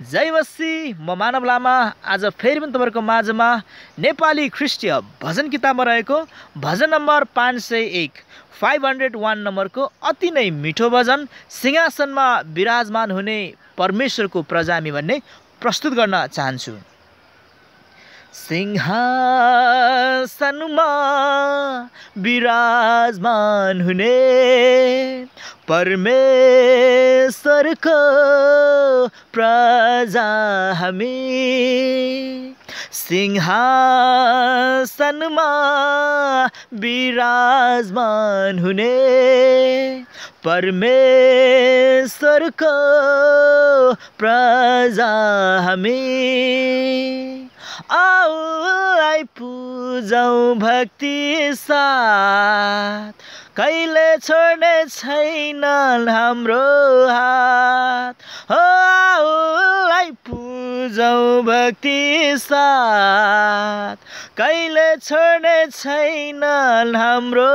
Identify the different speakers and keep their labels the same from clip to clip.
Speaker 1: जय बस्ती म मानव लामा आज फेरि पनि तपाईँहरूको माझमा नेपाली ख्रिस्टीय भजन किताबमा रहेको भजन नम्बर पाँच सय एक फाइभ हन्ड्रेड वान नम्बरको अति नै मिठो भजन सिंहासनमा विराजमान हुने परमेश्वरको प्रजामी भन्ने प्रस्तुत गर्न चाहन्छु सिंहासनमा विराजमान हुने
Speaker 2: परमेश्वरको प्रजा हामी सिंहासनमा विराजमान हुने परमेश्वरको प्रजा हामी आउलाई पूजाउँ भक्ति साथ कहिले छोड्ने छैन हाम्रो हात हो आउलाई पुजाउ भक्ति साथ कहिले छोड्ने छैन हाम्रो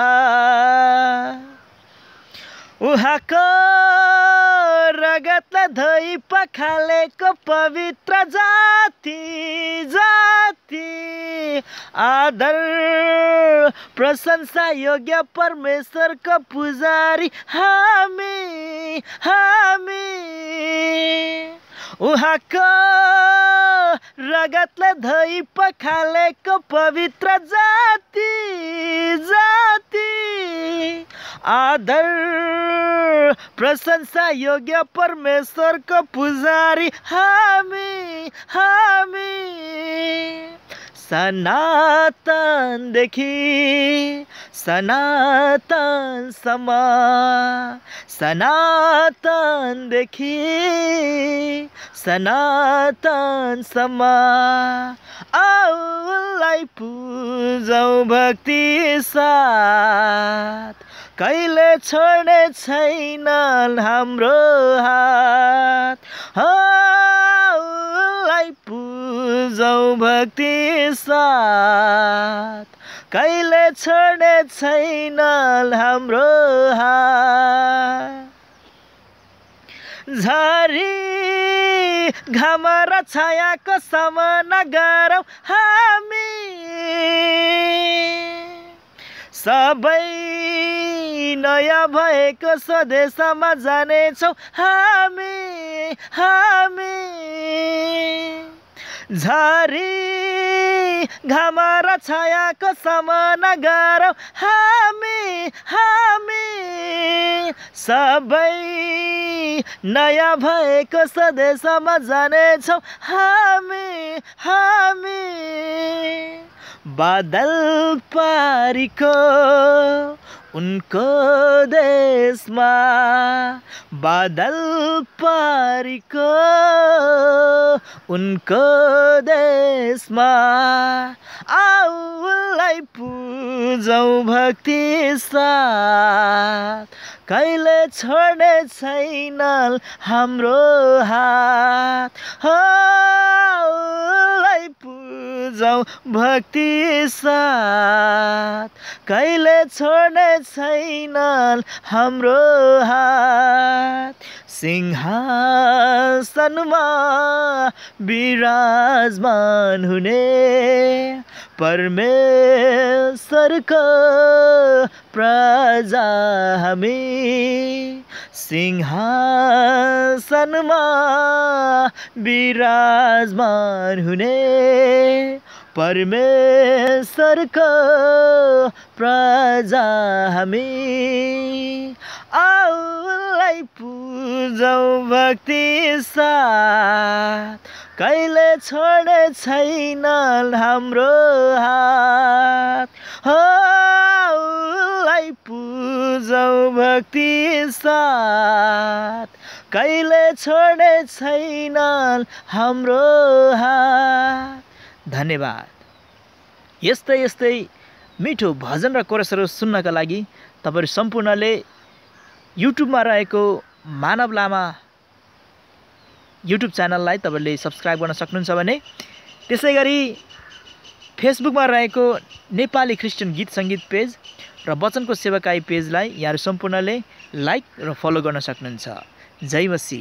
Speaker 2: हात उहाँको जगतलाई धोइ पखालेको पवित्र जाति जाति आदर प्रशंसा योग्य परमेश्वरको पुजारी हामी हामी उहाँको रगतलाई धोइ पखालेको पवित्र जाति जाति स्तुति आदर प्रशंसा योग्य परमेश्वर को पुजारी हामी हामी सनातन देखी समा सनातन सनातनसम्म सनातनदेखि समा आउलाई पुजौ भक्ति साथ कहिले छोड्ने छैन हाम्रो हात हौलाई पुजौ भक्ति साथ कहिले छोड्ने छैन हाम्रो झरी घाम र छायाको सामना गरौँ हामी सबै नयाँ भएको स्वदेशमा जानेछौँ हामी हामी झरी घाम र छायाको सामना गरौँ हामी हामी सबै नयाँ भएको सधैँसम्म जानेछौँ हामी हामी बादल पारिको उनको देशमा बादल पारिको उनको देशमा आउलाई पुजाउँ भक्ति साथ कहिले छोड्ने छैन हाम्रो हात हो जाउँ भक्ति साथ कहिले छोड्ने छैन हाम्रो हात सिंहासनमा विराजमान हुने परमेश्वरको प्रजा हामी सिंहासनमा विराजमान हुने परमेश्वरको प्रजा हामी आउलाई पूजौ भक्ति साथ कहिले छोडे छैन हाम्रो हात हो जाऊ भक्ति साथ कहिले छोड्ने छैन हाम्रो
Speaker 1: हात धन्यवाद यस्तै यस्तै मिठो भजन र कोरसहरू सुन्नका लागि तपाईँहरू सम्पूर्णले युट्युबमा रहेको मानव लामा युट्युब च्यानललाई तपाईँहरूले सब्सक्राइब गर्न सक्नुहुन्छ भने त्यसै गरी फेसबुकमा रहेको नेपाली क्रिस्चियन गीत सङ्गीत पेज र वचनको सेवाकाई पेजलाई यहाँहरू सम्पूर्णले लाइक र फलो गर्न सक्नुहुन्छ जय मसी